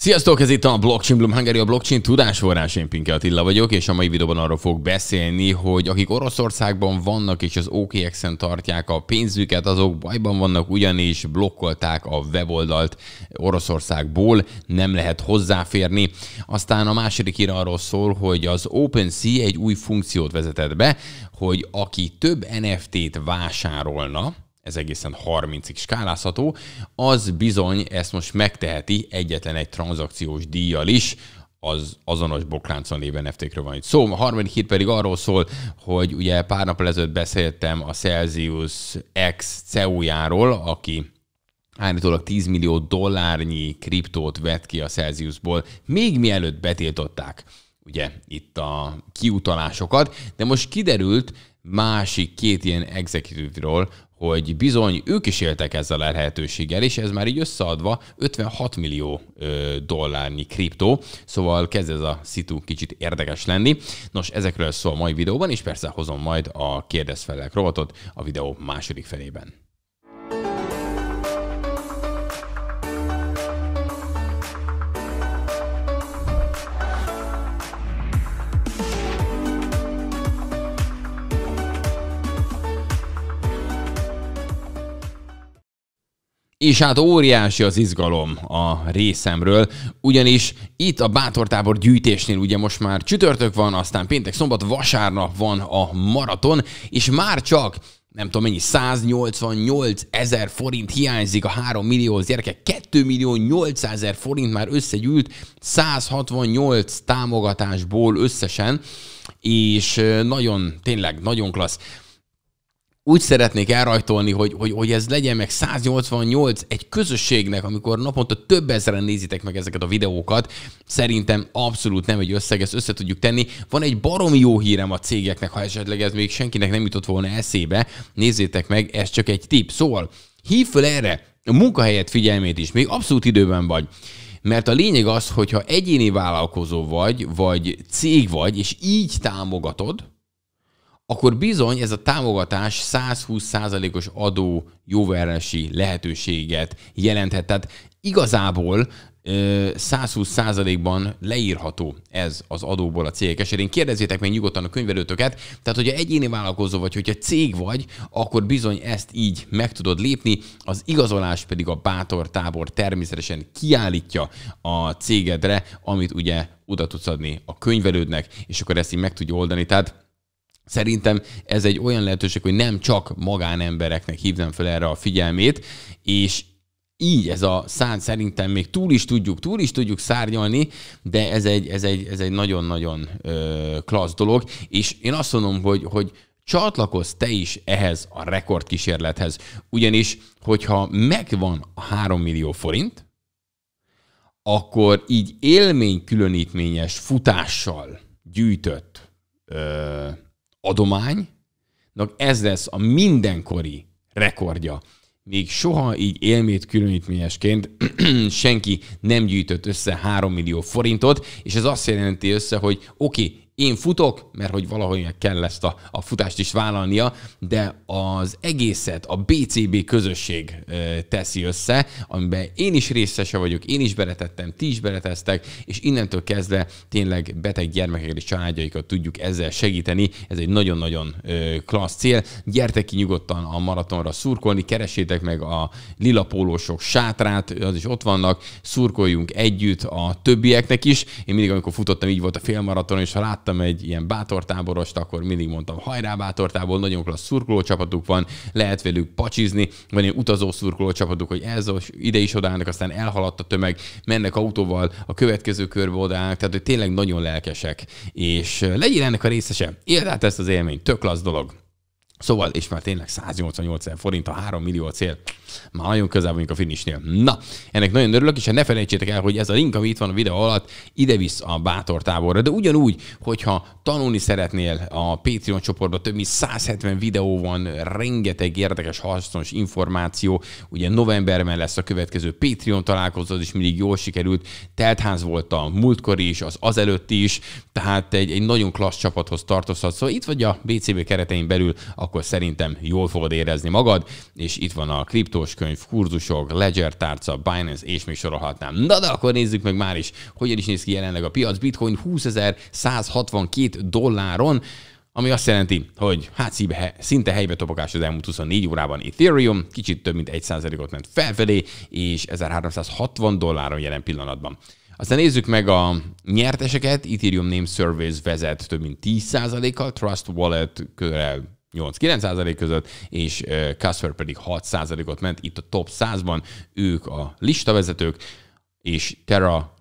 Sziasztok, ez itt a Blockchain Bloom Hungary, a blockchain tudásforrás, én Pinke Attila vagyok, és a mai videóban arról fog beszélni, hogy akik Oroszországban vannak és az OKX-en tartják a pénzüket, azok bajban vannak, ugyanis blokkolták a weboldalt Oroszországból, nem lehet hozzáférni. Aztán a második ír arról szól, hogy az OpenSea egy új funkciót vezetett be, hogy aki több NFT-t vásárolna, ez egészen 30-ig skálázható, az bizony ezt most megteheti egyetlen egy tranzakciós díjjal is, az azonos bokláncon lévő nft van itt szó. Szóval a harmadik hír pedig arról szól, hogy ugye pár nap ezelőtt beszéltem a Celsius X CEO-járól, aki állítólag 10 millió dollárnyi kriptót vett ki a Celsiusból, még mielőtt betiltották ugye itt a kiutalásokat, de most kiderült másik két ilyen executive hogy bizony ők is éltek ezzel a lehetőséggel, és ez már így összeadva 56 millió dollárnyi kriptó, szóval kezd ez a szitu kicsit érdekes lenni. Nos, ezekről szól a mai videóban, és persze hozom majd a kérdezfelelek rovatot a videó második felében. és hát óriási az izgalom a részemről, ugyanis itt a Bátortábor gyűjtésnél ugye most már csütörtök van, aztán péntek, szombat, vasárnap van a maraton, és már csak nem tudom mennyi, 188 ezer forint hiányzik a 3 millióhoz gyerekek, 2 millió 800 ezer forint már összegyűlt 168 támogatásból összesen, és nagyon, tényleg, nagyon klassz úgy szeretnék elrajtolni, hogy, hogy, hogy ez legyen meg 188 egy közösségnek, amikor naponta több ezeren nézitek meg ezeket a videókat, szerintem abszolút nem egy összeg, ezt össze tudjuk tenni. Van egy baromi jó hírem a cégeknek, ha esetleg ez még senkinek nem jutott volna eszébe, nézzétek meg, ez csak egy tip. Szóval hív föl erre a munkahelyet figyelmét is, még abszolút időben vagy. Mert a lényeg az, hogyha egyéni vállalkozó vagy, vagy cég vagy, és így támogatod, akkor bizony ez a támogatás 120%-os adó jóvárási lehetőséget jelenthet. Tehát igazából 120%-ban leírható ez az adóból a cégek esetén. Kérdezzétek meg nyugodtan a könyvelőtöket, tehát hogyha egyéni vállalkozó vagy, hogyha cég vagy, akkor bizony ezt így meg tudod lépni, az igazolás pedig a bátor tábor természetesen kiállítja a cégedre, amit ugye oda tudsz adni a könyvelődnek, és akkor ezt így meg tudja oldani. Tehát Szerintem ez egy olyan lehetőség, hogy nem csak magánembereknek hívnám fel erre a figyelmét, és így ez a szán szerintem még túl is tudjuk, túl is tudjuk szárnyalni, de ez egy, ez egy, ez egy nagyon-nagyon ö, klassz dolog, és én azt mondom, hogy, hogy csatlakozz te is ehhez a rekordkísérlethez. Ugyanis, hogyha megvan a 3 millió forint, akkor így élmény különítményes futással gyűjtött ö, adománynak ez lesz a mindenkori rekordja. Még soha így élmét különítményesként senki nem gyűjtött össze 3 millió forintot, és ez azt jelenti össze, hogy oké, okay, én futok, mert hogy valahogy kell ezt a, a futást is vállalnia, de az egészet a BCB közösség teszi össze, amiben én is részese vagyok, én is beletettem, ti is beleteztek, és innentől kezdve tényleg beteg gyermekeket és családjaikat tudjuk ezzel segíteni. Ez egy nagyon-nagyon klassz cél. Gyertek ki nyugodtan a maratonra szurkolni, keresétek meg a lila pólósok sátrát, az is ott vannak, szurkoljunk együtt a többieknek is. Én mindig, amikor futottam, így volt a félmaraton, és ha láttam, láttam egy ilyen bátortáborost, akkor mindig mondtam, hajrá bátortából, nagyon klassz szurkoló csapatuk van, lehet velük pacsizni, van ilyen utazó szurkoló csapatuk, hogy ez ide is odállnak, aztán elhaladt a tömeg, mennek autóval, a következő körbe odállnak, tehát hogy tényleg nagyon lelkesek. És eh, legyél ennek a részese, érd át ezt az élményt, tök klassz dolog. Szóval, és már tényleg 188 ezer forint a 3 millió cél. Már nagyon közel vagyunk a finishnél. Na, ennek nagyon örülök, és ha hát ne felejtsétek el, hogy ez a link, ami itt van a videó alatt, ide visz a bátor táborra. De ugyanúgy, hogyha tanulni szeretnél a Patreon csoportban, több mint 170 videó van, rengeteg érdekes, hasznos információ. Ugye novemberben lesz a következő Patreon találkozó, és mindig jól sikerült. Teltház volt a múltkor is, az azelőtt is, tehát egy, egy nagyon klassz csapathoz tartozhat. Szóval itt vagy a BCB keretein belül, a akkor szerintem jól fogod érezni magad, és itt van a kriptós könyv, kurzusok, Ledger tárca, Binance, és még sorolhatnám. Na de akkor nézzük meg már is, hogyan is néz ki jelenleg a piac. Bitcoin 20.162 dolláron, ami azt jelenti, hogy hát szinte helybe topogás az elmúlt 24 órában Ethereum, kicsit több mint 1%-ot ment felfelé, és 1360 dolláron jelen pillanatban. Aztán nézzük meg a nyerteseket, Ethereum Name Service vezet több mint 10%-kal, Trust Wallet körül 8-9% között, és Casper pedig 6%-ot ment itt a top 100-ban, ők a listavezetők, és Terra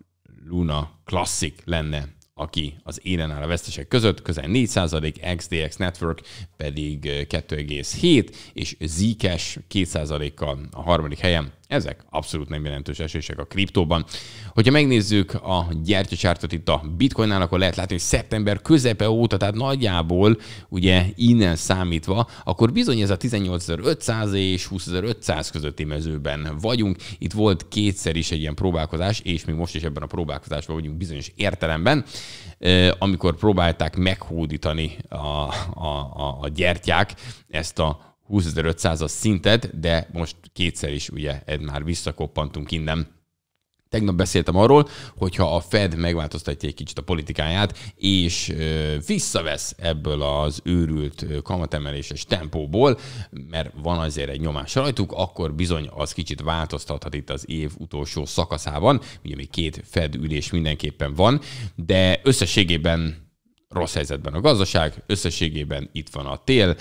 Luna Classic lenne aki az élen áll a vesztesek között, közel 4%, XDX Network pedig 2,7, és Zcash 2%-kal a harmadik helyen. Ezek abszolút nem jelentős esések a kriptóban. Hogyha megnézzük a gyertyacsártot itt a bitcoinnál, akkor lehet látni, hogy szeptember közepe óta, tehát nagyjából ugye innen számítva, akkor bizony ez a 18.500 és 20.500 közötti mezőben vagyunk. Itt volt kétszer is egy ilyen próbálkozás, és még most is ebben a próbálkozásban vagyunk bizonyos értelemben, amikor próbálták meghódítani a, a, a, a gyertyák ezt a 20.500-as szintet, de most kétszer is ugye már visszakoppantunk innen. Tegnap beszéltem arról, hogyha a Fed megváltoztatja egy kicsit a politikáját, és visszavesz ebből az őrült kamatemeléses tempóból, mert van azért egy nyomás rajtuk, akkor bizony az kicsit változtathat itt az év utolsó szakaszában. Ugye még két Fed ülés mindenképpen van, de összességében rossz helyzetben a gazdaság, összességében itt van a tél,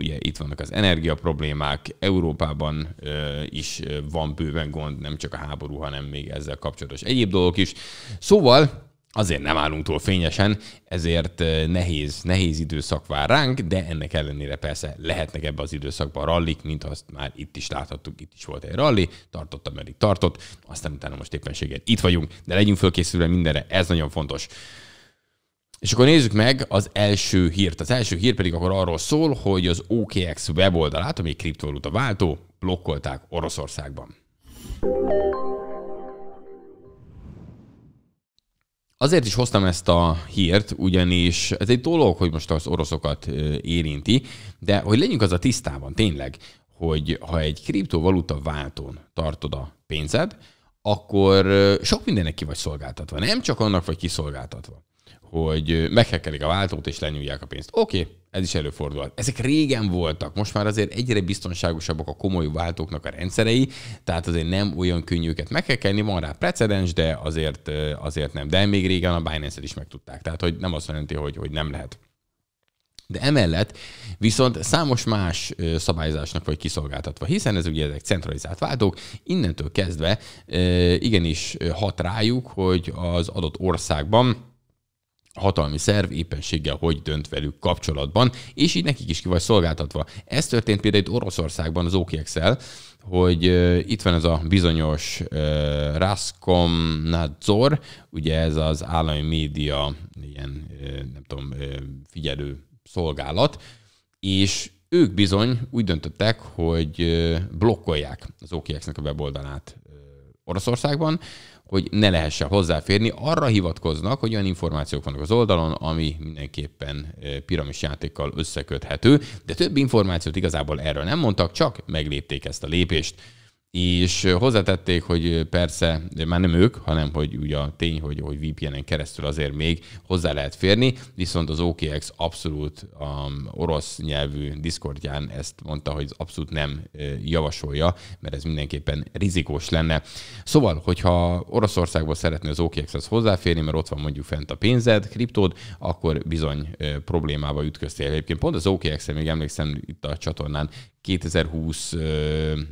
Ugye itt vannak az energia problémák, Európában ö, is van bőven gond, nem csak a háború, hanem még ezzel kapcsolatos egyéb dolgok is. Szóval azért nem állunk túl fényesen, ezért nehéz, nehéz időszak vár ránk, de ennek ellenére persze lehetnek ebbe az időszakban rallik, mint azt már itt is láthattuk, itt is volt egy ralli, tartott, ameddig tartott, aztán utána most éppenséggel itt vagyunk, de legyünk fölkészülve mindenre, ez nagyon fontos. És akkor nézzük meg az első hírt. Az első hír pedig akkor arról szól, hogy az OKX weboldalát, ami kriptovaluta váltó, blokkolták Oroszországban. Azért is hoztam ezt a hírt, ugyanis ez egy dolog, hogy most az oroszokat érinti, de hogy legyünk az a tisztában tényleg, hogy ha egy kriptovaluta váltón tartod a pénzed, akkor sok mindennek ki vagy szolgáltatva. Nem csak annak vagy kiszolgáltatva hogy meghekelik a váltót és lenyúlják a pénzt. Oké, okay, ez is előfordulhat. Ezek régen voltak, most már azért egyre biztonságosabbak a komoly váltóknak a rendszerei, tehát azért nem olyan könnyű őket meghekelni, van rá precedens, de azért, azért nem. De még régen a Binance-et is megtudták, tehát hogy nem azt jelenti, hogy, hogy nem lehet. De emellett viszont számos más szabályzásnak vagy kiszolgáltatva, hiszen ez ugye ezek centralizált váltók, innentől kezdve igenis hat rájuk, hogy az adott országban hatalmi szerv éppenséggel hogy dönt velük kapcsolatban, és így nekik is ki vagy szolgáltatva. Ez történt például itt Oroszországban az okx hogy itt van ez a bizonyos uh, Raskomnadzor, ugye ez az állami média ilyen, uh, nem tudom, uh, figyelő szolgálat, és ők bizony úgy döntöttek, hogy blokkolják az OKX-nek a weboldalát Oroszországban, hogy ne lehessen hozzáférni. Arra hivatkoznak, hogy olyan információk vannak az oldalon, ami mindenképpen piramis játékkal összeköthető, de több információt igazából erről nem mondtak, csak meglépték ezt a lépést és hozzátették, hogy persze már nem ők, hanem hogy ugye a tény, hogy, hogy VPN-en keresztül azért még hozzá lehet férni, viszont az OKX abszolút um, orosz nyelvű Discordján ezt mondta, hogy abszolút nem javasolja, mert ez mindenképpen rizikós lenne. Szóval, hogyha Oroszországból szeretné az OKX-hez hozzáférni, mert ott van mondjuk fent a pénzed, kriptód, akkor bizony problémába ütköztél. Egyébként pont az OKX-en még emlékszem itt a csatornán 2020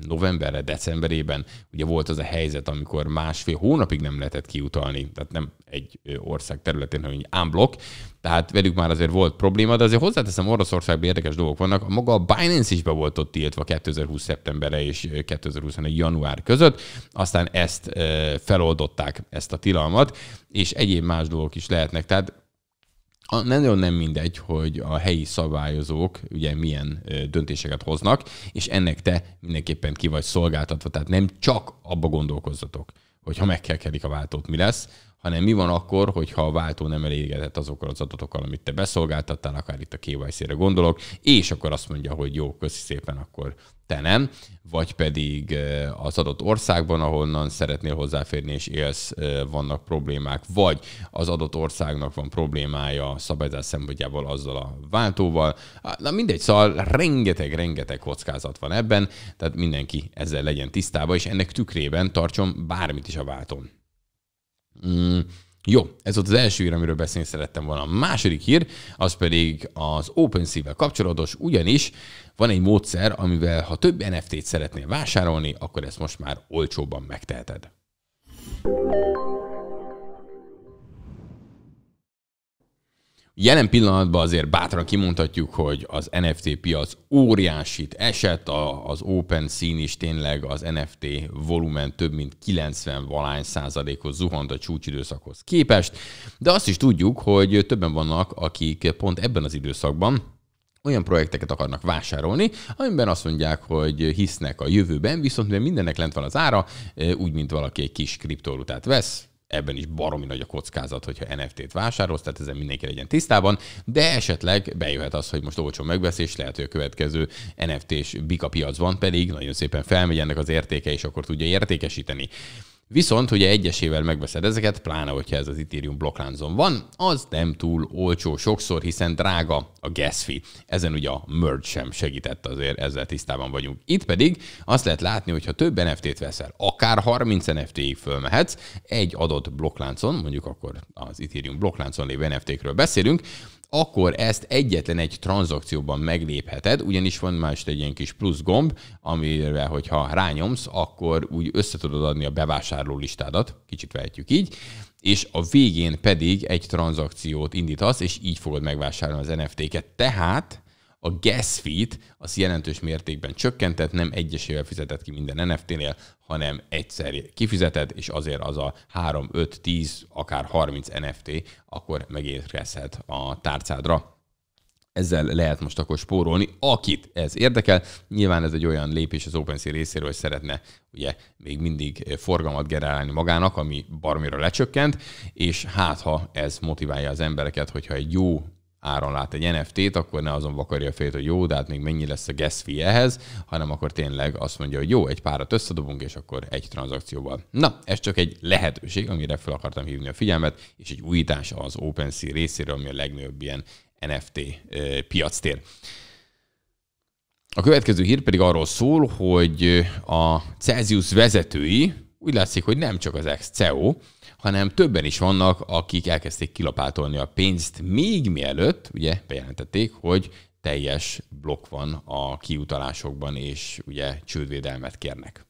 novemberre, decemberében ugye volt az a helyzet, amikor másfél hónapig nem lehetett kiutalni, tehát nem egy ország területén, hanem egy unblock, tehát velük már azért volt probléma, de azért hozzáteszem, Oroszországban érdekes dolgok vannak. A maga a Binance is be volt ott tiltva 2020 szeptemberre és 2021 január között, aztán ezt feloldották, ezt a tilalmat, és egyéb más dolgok is lehetnek. Tehát a, nagyon nem mindegy, hogy a helyi szabályozók ugye milyen döntéseket hoznak, és ennek te mindenképpen ki vagy szolgáltatva, tehát nem csak abba gondolkozzatok, hogy ha megkelkedik a váltót, mi lesz, hanem mi van akkor, hogyha a váltó nem elégedett azokkal az adatokkal, amit te beszolgáltattál, akár itt a KYC-re gondolok, és akkor azt mondja, hogy jó, köszi szépen, akkor te nem, vagy pedig eh, az adott országban, ahonnan szeretnél hozzáférni és élsz, eh, vannak problémák, vagy az adott országnak van problémája szabályzás szempontjából azzal a váltóval. Ah, na mindegy, szóval rengeteg-rengeteg kockázat van ebben, tehát mindenki ezzel legyen tisztában, és ennek tükrében tartson bármit is a váltón. Mm, jó, ez volt az első hír, amiről beszélni szerettem volna. A második hír, az pedig az OpenSea-vel kapcsolatos, ugyanis van egy módszer, amivel ha több NFT-t szeretnél vásárolni, akkor ezt most már olcsóban megteheted. Jelen pillanatban azért bátran kimondhatjuk, hogy az NFT piac óriásit esett, a, az Open szín is tényleg az NFT volumen több mint 90 valány százalékos zuhant a csúcsidőszakhoz képest, de azt is tudjuk, hogy többen vannak, akik pont ebben az időszakban olyan projekteket akarnak vásárolni, amiben azt mondják, hogy hisznek a jövőben, viszont mivel mindennek lent van az ára, úgy, mint valaki egy kis kriptorutát vesz, ebben is baromi nagy a kockázat, hogyha NFT-t vásárolsz, tehát ezen mindenki legyen tisztában, de esetleg bejöhet az, hogy most olcsó megveszés, lehet, hogy a következő NFT-s bika piacban pedig nagyon szépen felmegy ennek az értéke, és akkor tudja értékesíteni. Viszont, hogy egyesével megveszed ezeket, pláne, hogyha ez az Ethereum blokkláncon van, az nem túl olcsó sokszor, hiszen drága a gas fee. Ezen ugye a merge sem segített, azért ezzel tisztában vagyunk. Itt pedig azt lehet látni, hogy ha több NFT-t veszel, akár 30 NFT-ig fölmehetsz, egy adott blokkláncon, mondjuk akkor az Ethereum blokkláncon lévő NFT-kről beszélünk, akkor ezt egyetlen egy tranzakcióban meglépheted, ugyanis van más egy ilyen kis plusz gomb, amire, hogyha rányomsz, akkor úgy össze tudod adni a bevásárló listádat, kicsit vehetjük így, és a végén pedig egy tranzakciót indítasz, és így fogod megvásárolni az NFT-ket. Tehát a gas fee-t az jelentős mértékben csökkentett, nem egyesével fizetett ki minden NFT-nél, hanem egyszer kifizeted, és azért az a 3, 5, 10, akár 30 NFT akkor megérkezhet a tárcádra ezzel lehet most akkor spórolni, akit ez érdekel. Nyilván ez egy olyan lépés az OpenSea részéről, hogy szeretne ugye még mindig forgalmat generálni magának, ami barmira lecsökkent, és hát ha ez motiválja az embereket, hogyha egy jó áron lát egy NFT-t, akkor ne azon vakarja fét, hogy jó, de hát még mennyi lesz a gas fee ehhez, hanem akkor tényleg azt mondja, hogy jó, egy párat összedobunk, és akkor egy tranzakcióval. Na, ez csak egy lehetőség, amire fel akartam hívni a figyelmet, és egy újítás az OpenSea részéről, ami a legnagyobb ilyen NFT eh, piactér. A következő hír pedig arról szól, hogy a Celsius vezetői úgy látszik, hogy nem csak az ex-CEO, hanem többen is vannak, akik elkezdték kilapátolni a pénzt, még mielőtt ugye bejelentették, hogy teljes blokk van a kiutalásokban, és ugye csődvédelmet kérnek.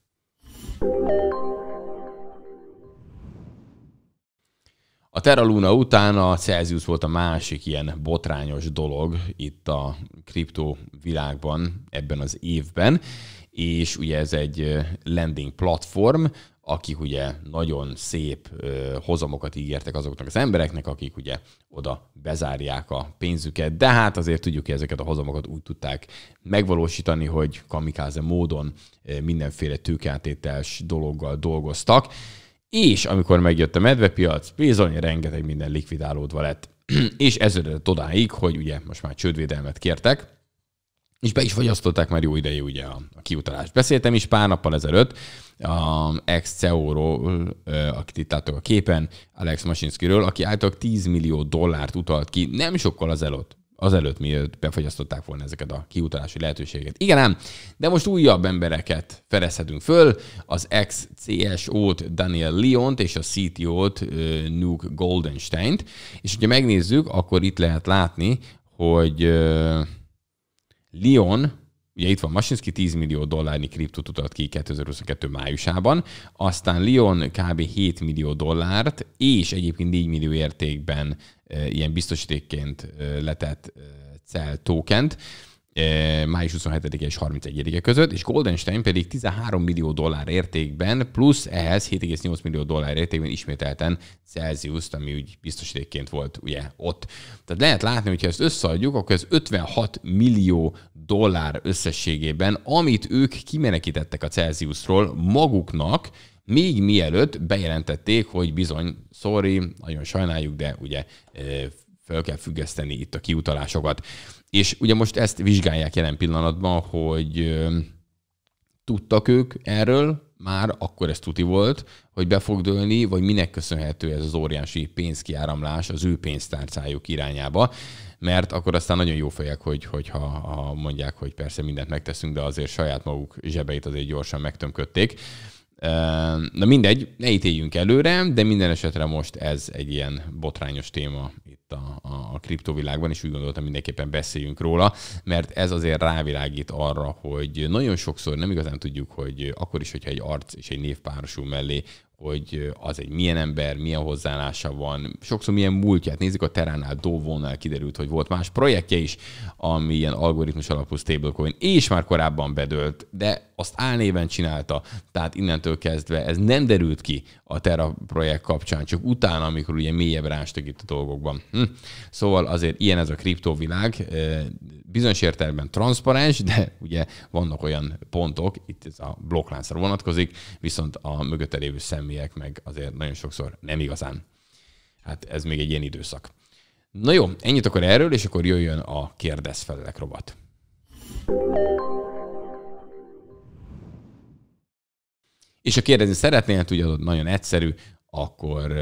A Terra Luna után a Celsius volt a másik ilyen botrányos dolog itt a kriptó világban ebben az évben, és ugye ez egy eh, lending platform, akik ugye nagyon szép hozamokat ígértek azoknak az embereknek, akik ugye oda bezárják a pénzüket, de hát azért tudjuk, hogy ezeket a hozamokat úgy tudták megvalósítani, hogy kamikáze módon mindenféle tőkátételes dologgal dolgoztak, és amikor megjött a medvepiac, bizony rengeteg minden likvidálódva lett, és ez odáig, hogy ugye most már csődvédelmet kértek, és be is fogyasztották már jó ideje ugye a, a kiutalást. Beszéltem is pár nappal ezelőtt, a ex-CEO-ról, akit itt láttok a képen, Alex Masinski-ről, aki által 10 millió dollárt utalt ki nem sokkal az előtt, azelőtt, mielőtt befogyasztották volna ezeket a kiutalási lehetőséget. Igen ám, de most újabb embereket fedezhetünk föl, az ex-CSO-t Daniel Leont és a CTO-t Nuke Goldenstein-t, és hogyha megnézzük, akkor itt lehet látni, hogy Leon ugye itt van Masinski, 10 millió dollárnyi kriptot utalt ki 2022 májusában, aztán Lyon kb. 7 millió dollárt, és egyébként 4 millió értékben ilyen biztosítékként letett cell tokent május 27-e és 31-e között, és Goldenstein pedig 13 millió dollár értékben, plusz ehhez 7,8 millió dollár értékben ismételten celsius ami úgy biztosítékként volt ugye ott. Tehát lehet látni, hogyha ezt összeadjuk, akkor ez 56 millió dollár összességében, amit ők kimenekítettek a Celsiusról maguknak, még mielőtt bejelentették, hogy bizony, sorry, nagyon sajnáljuk, de ugye föl kell függeszteni itt a kiutalásokat. És ugye most ezt vizsgálják jelen pillanatban, hogy tudtak ők erről, már akkor ez tuti volt, hogy be fog dőlni, vagy minek köszönhető ez az óriási pénzkiáramlás az ő pénztárcájuk irányába, mert akkor aztán nagyon jó fejek, hogy, hogyha ha mondják, hogy persze mindent megteszünk, de azért saját maguk zsebeit azért gyorsan megtömködték. Na mindegy, ne ítéljünk előre, de minden esetre most ez egy ilyen botrányos téma itt a, a, a kriptovilágban, és úgy gondoltam mindenképpen beszéljünk róla, mert ez azért rávilágít arra, hogy nagyon sokszor nem igazán tudjuk, hogy akkor is, hogyha egy arc és egy név párosul mellé, hogy az egy milyen ember, milyen hozzáállása van. Sokszor milyen múltját nézik, a Teránál, Dovónál kiderült, hogy volt más projektje is, ami ilyen algoritmus alapú stablecoin, és már korábban bedölt, de azt álnéven csinálta, tehát innentől kezdve ez nem derült ki a Terra projekt kapcsán, csak utána, amikor ugye mélyebb rástak itt a dolgokban. Hm. Szóval azért ilyen ez a kriptovilág, bizonyos értelemben transzparens, de ugye vannak olyan pontok, itt ez a blokkláncra vonatkozik, viszont a mögötte lévő szem egyetemiek meg azért nagyon sokszor nem igazán. Hát ez még egy ilyen időszak. Na jó, ennyit akkor erről, és akkor jöjjön a kérdez felelek robot. És ha kérdezni szeretnél, tudjad, hát nagyon egyszerű, akkor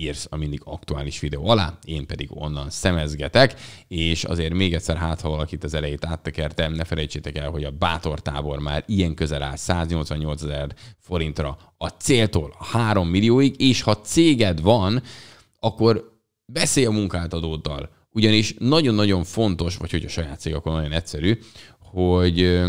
írsz a mindig aktuális videó alá, én pedig onnan szemezgetek, és azért még egyszer hát, ha valakit az elejét áttekertem, ne felejtsétek el, hogy a Bátor tábor már ilyen közel áll 188 ezer forintra a céltól a 3 millióig, és ha céged van, akkor beszélj a munkáltatóddal, ugyanis nagyon-nagyon fontos, vagy hogy a saját cég, akkor nagyon egyszerű, hogy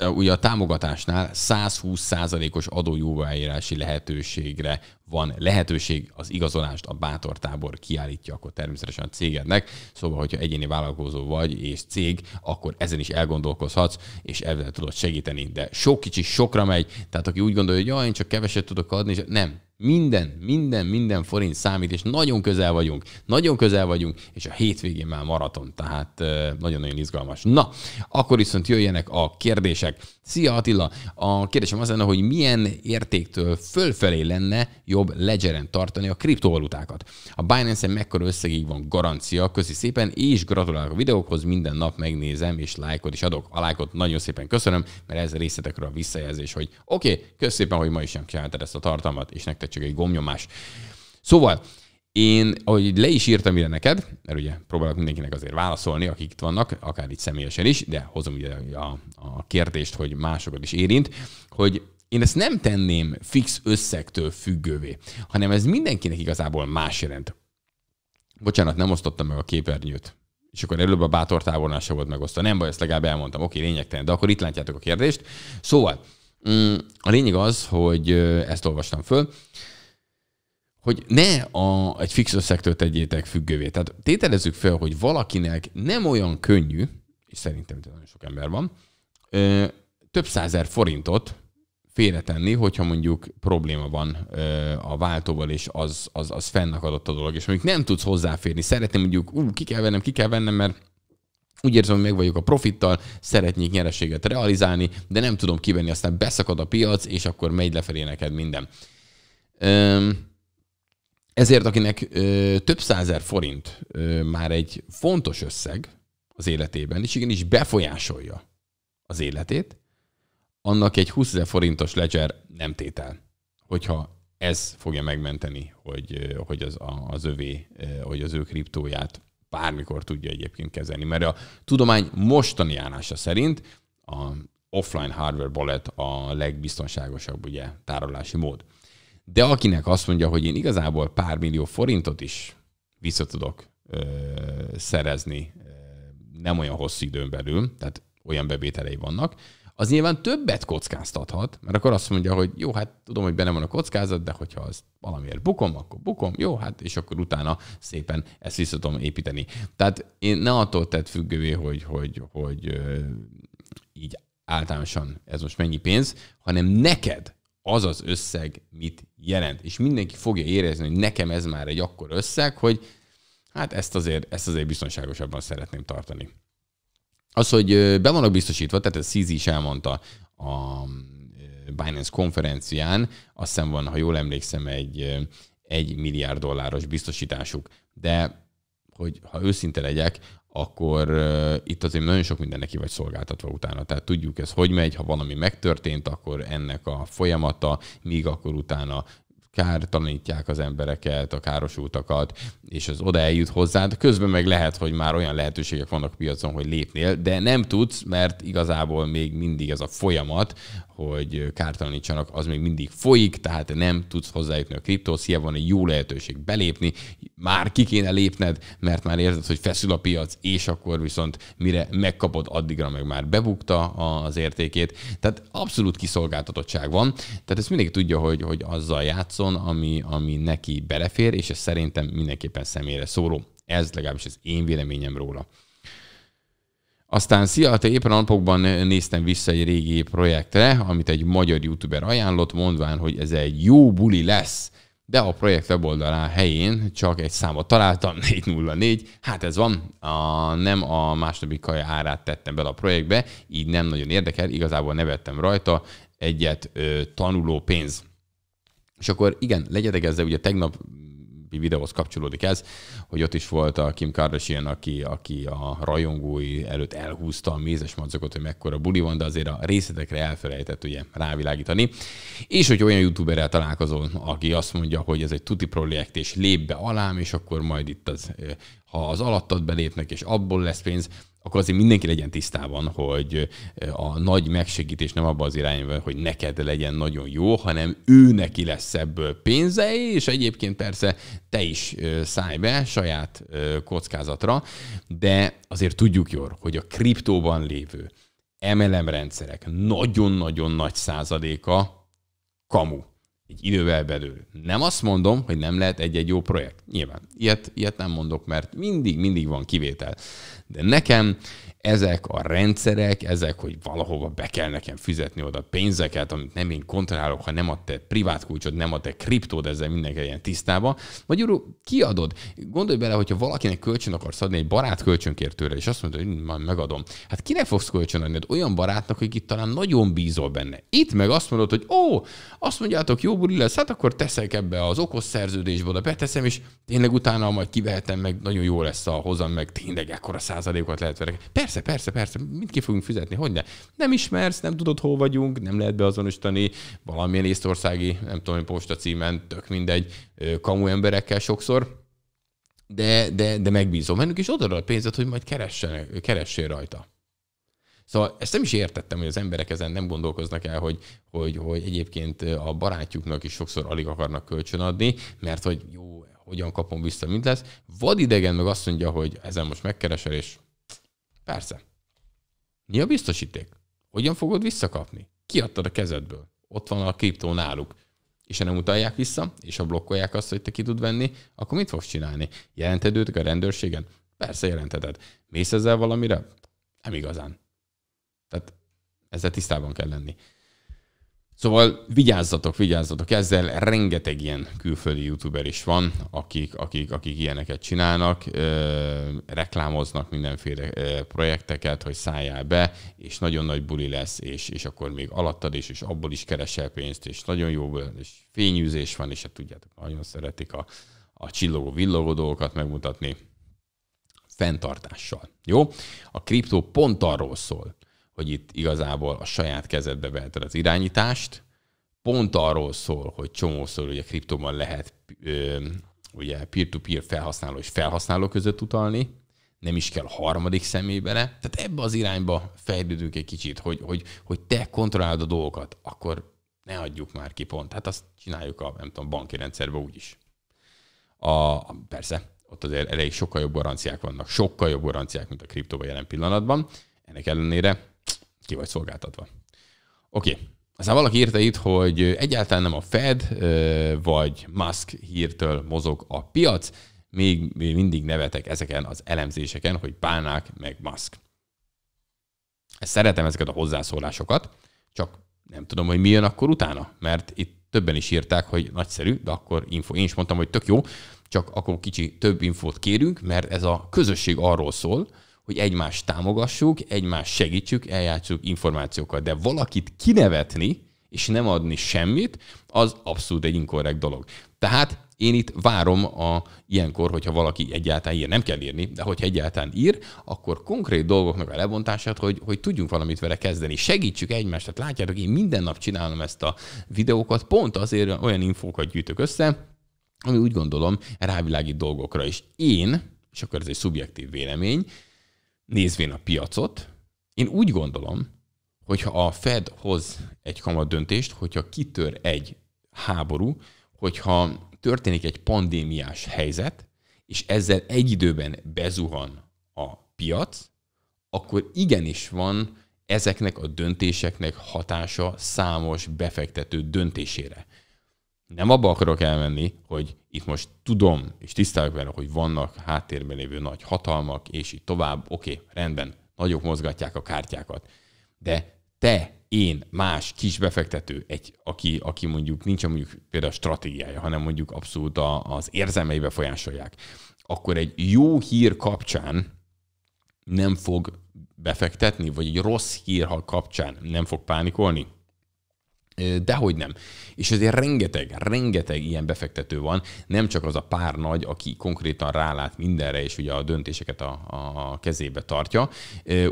ugye a támogatásnál 120%-os adójóváírási lehetőségre van lehetőség, az igazolást a bátor tábor kiállítja akkor természetesen a cégednek, szóval, hogyha egyéni vállalkozó vagy és cég, akkor ezen is elgondolkozhatsz, és ezzel tudod segíteni, de sok kicsi sokra megy, tehát aki úgy gondolja, hogy ja, én csak keveset tudok adni, és nem, minden, minden, minden forint számít, és nagyon közel vagyunk, nagyon közel vagyunk, és a hétvégén már maraton, tehát nagyon-nagyon izgalmas. Na, akkor viszont jöjjenek a kérdések. Szia Attila! A kérdésem az lenne, hogy milyen értéktől fölfelé lenne jobb ledgeren tartani a kriptovalutákat. A Binance-en mekkora összegig van garancia, köszi szépen, és gratulálok a videókhoz, minden nap megnézem, és lájkot is adok. A lájkot nagyon szépen köszönöm, mert ez részletekről a visszajelzés, hogy oké, okay, köszönöm szépen, hogy ma is nem csináltad ezt a tartalmat, és nektek csak egy gomnyomás. Szóval, én, ahogy le is írtam ide neked, mert ugye próbálok mindenkinek azért válaszolni, akik itt vannak, akár itt személyesen is, de hozom ugye a, a kérdést, hogy másokat is érint, hogy én ezt nem tenném fix összegtől függővé, hanem ez mindenkinek igazából más jelent. Bocsánat, nem osztottam meg a képernyőt. És akkor előbb a bátor távolnál volt megosztva. Nem baj, ezt legalább elmondtam. Oké, lényegtelen, de akkor itt látjátok a kérdést. Szóval, mm, a lényeg az, hogy ezt olvastam föl, hogy ne a, egy fix összegtől tegyétek függővé. Tehát tételezzük fel, hogy valakinek nem olyan könnyű, és szerintem itt nagyon sok ember van, ö, több százer forintot félretenni, hogyha mondjuk probléma van ö, a váltóval, és az, az, az fennakadott a dolog, és mondjuk nem tudsz hozzáférni. Szeretném mondjuk, ú, ki kell vennem, ki kell vennem, mert úgy érzem, hogy meg vagyok a profittal, szeretnék nyereséget realizálni, de nem tudom kivenni, aztán beszakad a piac, és akkor megy lefelé neked minden. Ö, ezért, akinek ö, több százer forint ö, már egy fontos összeg az életében, és igenis befolyásolja az életét, annak egy 20 ezer forintos ledger nem tétel. Hogyha ez fogja megmenteni, hogy, hogy az, az övé, hogy az ő kriptóját bármikor tudja egyébként kezelni. Mert a tudomány mostani állása szerint a offline hardware wallet a legbiztonságosabb ugye, tárolási mód. De akinek azt mondja, hogy én igazából pár millió forintot is vissza tudok ö, szerezni ö, nem olyan hosszú időn belül, tehát olyan bevételei vannak, az nyilván többet kockáztathat, mert akkor azt mondja, hogy jó, hát tudom, hogy benne van a kockázat, de hogyha az valamiért bukom, akkor bukom, jó, hát és akkor utána szépen ezt vissza tudom építeni. Tehát én ne attól tett függővé, hogy, hogy, hogy, hogy így általánosan ez most mennyi pénz, hanem neked az az összeg mit jelent. És mindenki fogja érezni, hogy nekem ez már egy akkor összeg, hogy hát ezt azért, ezt azért biztonságosabban szeretném tartani. Az, hogy be vannak biztosítva, tehát ez CZ is elmondta a Binance konferencián, azt hiszem van, ha jól emlékszem, egy, egy milliárd dolláros biztosításuk. De hogy ha őszinte legyek, akkor uh, itt azért nagyon sok minden neki vagy szolgáltatva utána. Tehát tudjuk ez, hogy megy, ha valami megtörtént, akkor ennek a folyamata, míg akkor utána kár tanítják az embereket, a káros útakat és az oda eljut hozzád. Közben meg lehet, hogy már olyan lehetőségek vannak a piacon, hogy lépnél, de nem tudsz, mert igazából még mindig ez a folyamat, hogy kártalanítsanak, az még mindig folyik, tehát nem tudsz hozzájutni a kriptóhoz, hiába van egy jó lehetőség belépni, már ki kéne lépned, mert már érzed, hogy feszül a piac, és akkor viszont mire megkapod, addigra meg már bebukta az értékét. Tehát abszolút kiszolgáltatottság van, tehát ezt mindenki tudja, hogy, hogy azzal játszon, ami, ami neki belefér, és ez szerintem mindenképpen személyre szóló. Ez legalábbis az én véleményem róla. Aztán szia, te éppen napokban néztem vissza egy régi projektre, amit egy magyar youtuber ajánlott, mondván, hogy ez egy jó buli lesz, de a projekt weboldalán helyén csak egy számot találtam, 404, hát ez van, a, nem a második kaja árát tettem bele a projektbe, így nem nagyon érdekel, igazából nevettem rajta, egyet ö, tanuló pénz. És akkor igen, legyetek ezzel, ugye tegnap videóhoz kapcsolódik ez, hogy ott is volt a Kim Kardashian, aki, aki a rajongói előtt elhúzta a mézes madzagot, hogy mekkora buli van, de azért a részletekre elfelejtett ugye rávilágítani. És hogy olyan youtuberrel találkozol, aki azt mondja, hogy ez egy tuti projekt, és lép be alám, és akkor majd itt az, ha az alattad belépnek, és abból lesz pénz, akkor azért mindenki legyen tisztában, hogy eh, a nagy megsegítés nem abban az irányban, hogy neked legyen nagyon jó, hanem ő neki lesz ebből pénze, és egyébként persze te is eh, szállj be saját eh, kockázatra, de azért tudjuk jól, hogy a kriptóban lévő MLM rendszerek nagyon-nagyon nagy százaléka kamu egy idővel belül. Nem azt mondom, hogy nem lehet egy-egy jó projekt. Nyilván. Ilyet, ilyet nem mondok, mert mindig, mindig van kivétel de nekem ezek a rendszerek, ezek, hogy valahova be kell nekem fizetni oda pénzeket, amit nem én kontrollálok, ha nem a te privát kulcsod, nem a te kriptód, ezzel mindenki ilyen tisztában. Magyarul kiadod. Gondolj bele, hogyha valakinek kölcsön akarsz adni, egy barát kölcsönkértőre, és azt mondod, hogy majd megadom. Hát kinek fogsz kölcsönadni? Hát olyan barátnak, hogy itt talán nagyon bízol benne. Itt meg azt mondod, hogy ó, azt mondjátok, jó buli lesz, hát akkor teszek ebbe az okos szerződésbe, oda beteszem, és tényleg utána majd kivehetem, meg nagyon jó lesz a hozam, meg tényleg ekkora százalékot lehet verek. Persze, persze, persze, persze, mit ki fogunk fizetni, hogy ne? Nem ismersz, nem tudod, hol vagyunk, nem lehet beazonosítani, valamilyen észtországi, nem tudom, posta címen, tök mindegy, kamu emberekkel sokszor, de, de, de megbízom bennük, és odaad a pénzet, hogy majd keressen, keressél rajta. Szóval ezt nem is értettem, hogy az emberek ezen nem gondolkoznak el, hogy, hogy, hogy egyébként a barátjuknak is sokszor alig akarnak kölcsönadni, mert hogy jó, hogyan kapom vissza, mint lesz. Vadidegen meg azt mondja, hogy ezen most megkeresel, és Persze. Mi a biztosíték? Hogyan fogod visszakapni? Kiadtad a kezedből. Ott van a kriptó náluk. És ha nem utalják vissza, és ha blokkolják azt, hogy te ki tud venni, akkor mit fogsz csinálni? Jelented őt a rendőrségen? Persze jelenteted. Mész ezzel valamire? Nem igazán. Tehát ezzel tisztában kell lenni. Szóval vigyázzatok, vigyázzatok, ezzel rengeteg ilyen külföldi youtuber is van, akik, akik, akik ilyeneket csinálnak, ö, reklámoznak mindenféle ö, projekteket, hogy szálljál be, és nagyon nagy buli lesz, és, és akkor még alattad is, és abból is keresel pénzt, és nagyon jó, és fényűzés van, és hát tudjátok, nagyon szeretik a, a csillogó villogó dolgokat megmutatni fenntartással. Jó? A kriptó pont arról szól, hogy itt igazából a saját kezedbe veheted az irányítást. Pont arról szól, hogy csomószor ugye kriptóban lehet ö, ugye peer-to-peer felhasználó és felhasználó között utalni, nem is kell harmadik személybe le. Tehát ebbe az irányba fejlődünk egy kicsit, hogy, hogy, hogy te kontrollálod a dolgokat, akkor ne adjuk már ki pont. Hát azt csináljuk a, nem tudom, banki rendszerbe úgyis. A, persze, ott azért elég sokkal jobb garanciák vannak, sokkal jobb garanciák, mint a kriptóban jelen pillanatban. Ennek ellenére ki vagy szolgáltatva. Oké, okay. aztán valaki írta itt, hogy egyáltalán nem a Fed vagy Musk hírtől mozog a piac, még, mindig nevetek ezeken az elemzéseken, hogy bánák meg Musk. Szeretem ezeket a hozzászólásokat, csak nem tudom, hogy mi jön akkor utána, mert itt többen is írták, hogy nagyszerű, de akkor info. Én is mondtam, hogy tök jó, csak akkor kicsi több infót kérünk, mert ez a közösség arról szól, hogy egymást támogassuk, egymást segítsük, eljátszuk információkat, de valakit kinevetni, és nem adni semmit, az abszolút egy inkorrekt dolog. Tehát én itt várom a ilyenkor, hogyha valaki egyáltalán ír, nem kell írni, de hogyha egyáltalán ír, akkor konkrét dolgoknak a lebontását, hogy, hogy tudjunk valamit vele kezdeni. Segítsük egymást, tehát látjátok, én minden nap csinálom ezt a videókat, pont azért olyan infókat gyűjtök össze, ami úgy gondolom rávilágít dolgokra, is én, és akkor ez egy szubjektív vélemény, nézvén a piacot, én úgy gondolom, hogyha a Fed hoz egy kamat döntést, hogyha kitör egy háború, hogyha történik egy pandémiás helyzet, és ezzel egy időben bezuhan a piac, akkor igenis van ezeknek a döntéseknek hatása számos befektető döntésére nem abba akarok elmenni, hogy itt most tudom, és tisztelek vele, hogy vannak háttérben lévő nagy hatalmak, és így tovább, oké, okay, rendben, nagyok mozgatják a kártyákat. De te, én, más kis befektető, egy, aki, aki mondjuk nincs mondjuk például stratégiája, hanem mondjuk abszolút a, az érzelmei befolyásolják, akkor egy jó hír kapcsán nem fog befektetni, vagy egy rossz hír kapcsán nem fog pánikolni? Dehogy nem. És ezért rengeteg, rengeteg ilyen befektető van, nem csak az a pár nagy, aki konkrétan rálát mindenre, és ugye a döntéseket a, a kezébe tartja,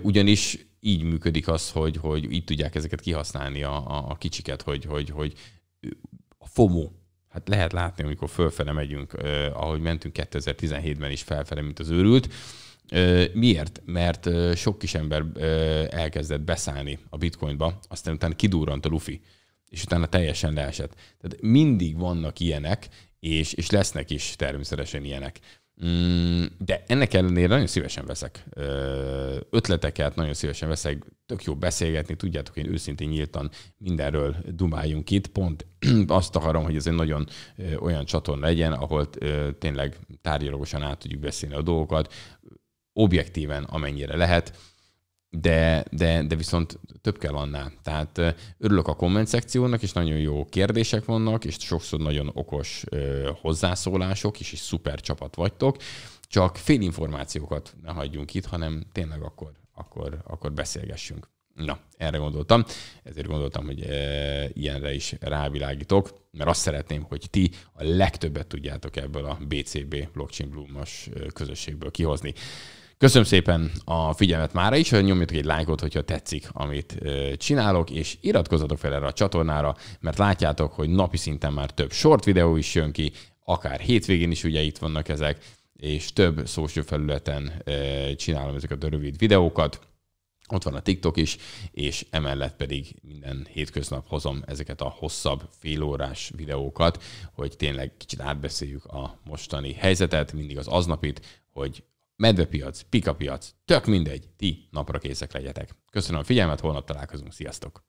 ugyanis így működik az, hogy, hogy így tudják ezeket kihasználni a, a, a kicsiket, hogy, hogy, hogy a FOMO hát lehet látni, amikor fölfele megyünk, eh, ahogy mentünk 2017-ben is felfele, mint az őrült. Eh, miért? Mert eh, sok kis ember eh, elkezdett beszállni a bitcoinba, aztán utána kidurrant a lufi és utána teljesen leesett. Tehát mindig vannak ilyenek, és, és lesznek is természetesen ilyenek. Mm, de ennek ellenére nagyon szívesen veszek ötleteket, nagyon szívesen veszek, tök jó beszélgetni, tudjátok, én őszintén nyíltan mindenről dumáljunk itt, pont azt akarom, hogy ez egy nagyon olyan csatorna legyen, ahol tényleg tárgyalagosan át tudjuk beszélni a dolgokat, objektíven amennyire lehet, de, de, de viszont több kell annál. Tehát örülök a komment szekciónak, és nagyon jó kérdések vannak, és sokszor nagyon okos hozzászólások, és is szuper csapat vagytok. Csak fél információkat ne hagyjunk itt, hanem tényleg akkor, akkor, akkor beszélgessünk. Na, erre gondoltam, ezért gondoltam, hogy e, ilyenre is rávilágítok, mert azt szeretném, hogy ti a legtöbbet tudjátok ebből a BCB blockchain bloomos közösségből kihozni. Köszönöm szépen a figyelmet mára is, nyomjatok egy lájkot, hogyha tetszik, amit csinálok, és iratkozzatok fel erre a csatornára, mert látjátok, hogy napi szinten már több short videó is jön ki, akár hétvégén is ugye itt vannak ezek, és több social felületen csinálom ezeket a rövid videókat. Ott van a TikTok is, és emellett pedig minden hétköznap hozom ezeket a hosszabb félórás videókat, hogy tényleg kicsit átbeszéljük a mostani helyzetet, mindig az aznapit, hogy medvepiac, pikapiac, tök mindegy, ti napra készek legyetek. Köszönöm a figyelmet, holnap találkozunk, sziasztok!